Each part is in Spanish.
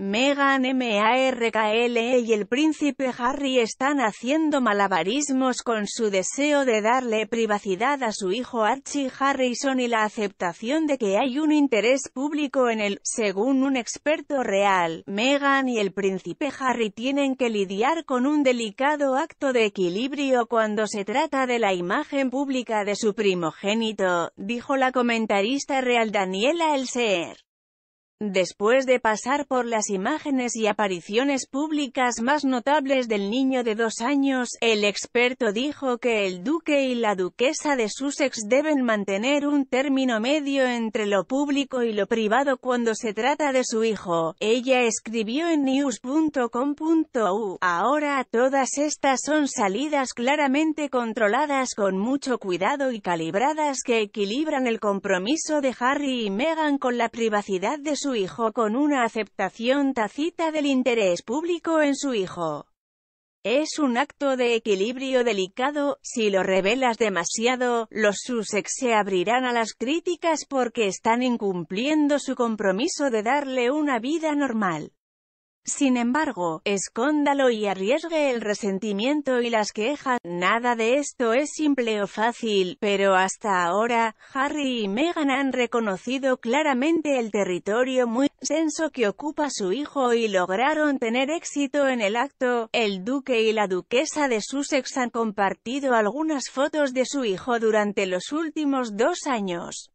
Meghan Markle y el príncipe Harry están haciendo malabarismos con su deseo de darle privacidad a su hijo Archie Harrison y la aceptación de que hay un interés público en él. Según un experto real, Meghan y el príncipe Harry tienen que lidiar con un delicado acto de equilibrio cuando se trata de la imagen pública de su primogénito, dijo la comentarista real Daniela Elser. Después de pasar por las imágenes y apariciones públicas más notables del niño de dos años, el experto dijo que el duque y la duquesa de Sussex deben mantener un término medio entre lo público y lo privado cuando se trata de su hijo. Ella escribió en news.com.u, ahora todas estas son salidas claramente controladas con mucho cuidado y calibradas que equilibran el compromiso de Harry y Meghan con la privacidad de su hijo con una aceptación tácita del interés público en su hijo. Es un acto de equilibrio delicado, si lo revelas demasiado, los Sussex se abrirán a las críticas porque están incumpliendo su compromiso de darle una vida normal. Sin embargo, escóndalo y arriesgue el resentimiento y las quejas. Nada de esto es simple o fácil, pero hasta ahora, Harry y Meghan han reconocido claramente el territorio muy senso que ocupa su hijo y lograron tener éxito en el acto. El duque y la duquesa de Sussex han compartido algunas fotos de su hijo durante los últimos dos años.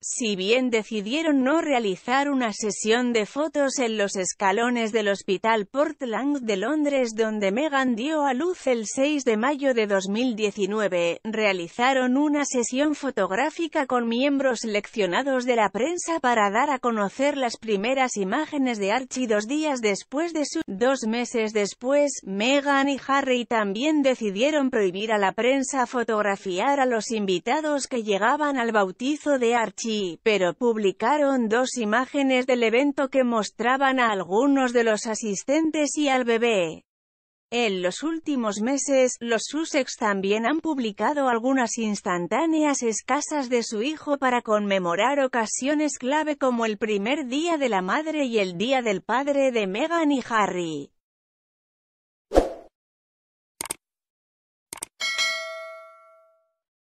Si bien decidieron no realizar una sesión de fotos en los escalones del Hospital Portland de Londres donde Meghan dio a luz el 6 de mayo de 2019, realizaron una sesión fotográfica con miembros seleccionados de la prensa para dar a conocer las primeras imágenes de Archie dos días después de su... Dos meses después, Meghan y Harry también decidieron prohibir a la prensa fotografiar a los invitados que llegaban al bautizo de Archie sí, pero publicaron dos imágenes del evento que mostraban a algunos de los asistentes y al bebé. En los últimos meses, los Sussex también han publicado algunas instantáneas escasas de su hijo para conmemorar ocasiones clave como el primer Día de la Madre y el Día del Padre de Meghan y Harry.